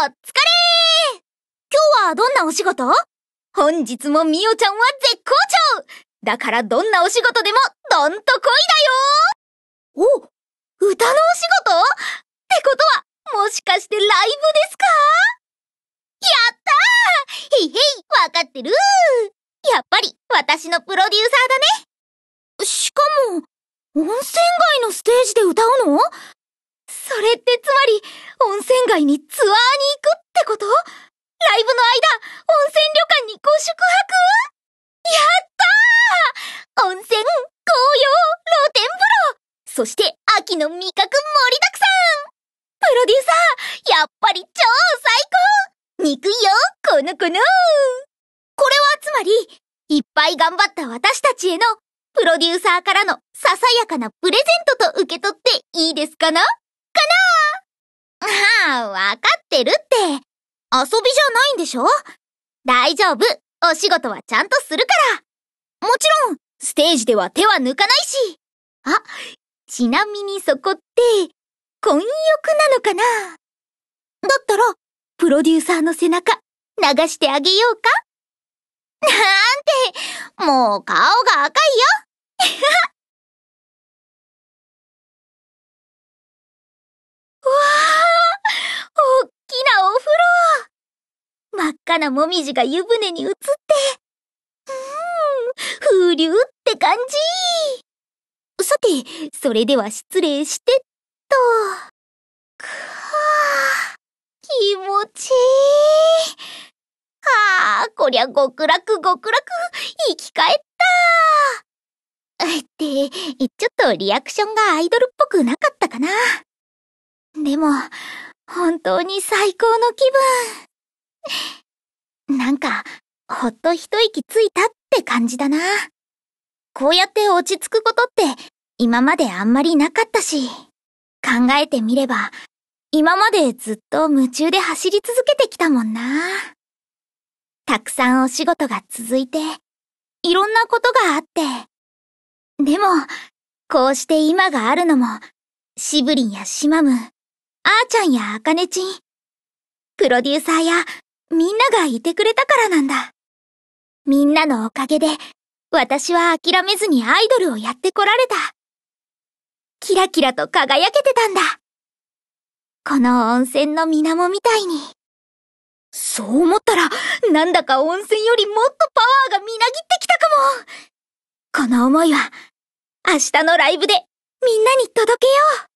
お疲れ今日はどんなお仕事本日もみおちゃんは絶好調だからどんなお仕事でもどんと来いだよお歌のお仕事ってことはもしかしてライブですかやったーへいへいわかってるやっぱり私のプロデューサーだねしかも、温泉街のステージで歌うのつまり、温泉街にツアーに行くってことライブの間、温泉旅館にご宿泊やったー温泉、紅葉、露天風呂そして、秋の味覚盛りだくさんプロデューサー、やっぱり超最高憎いよ、この子のこれはつまり、いっぱい頑張った私たちへの、プロデューサーからのささやかなプレゼントと受け取っていいですかな、ねかなああ、わかってるって。遊びじゃないんでしょ大丈夫。お仕事はちゃんとするから。もちろん、ステージでは手は抜かないし。あ、ちなみにそこって、婚欲なのかなだったら、プロデューサーの背中、流してあげようかなんて、もう顔が赤いよ。赤なもみじが湯船に移って、うーん、風流って感じ。さて、それでは失礼して、と。くは気持ちいい。はぁ、こりゃ極楽極楽、生き返った。って、ちょっとリアクションがアイドルっぽくなかったかな。でも、本当に最高の気分。なんか、ほっと一息ついたって感じだな。こうやって落ち着くことって今まであんまりなかったし、考えてみれば、今までずっと夢中で走り続けてきたもんな。たくさんお仕事が続いて、いろんなことがあって。でも、こうして今があるのも、シブリンやシマム、あーちゃんやアカネチン、プロデューサーやみんながいてくれたからなんだ。みんなのおかげで、私は諦めずにアイドルをやってこられた。キラキラと輝けてたんだ。この温泉の水面みたいに。そう思ったら、なんだか温泉よりもっとパワーがみなぎってきたかも。この思いは、明日のライブでみんなに届けよう。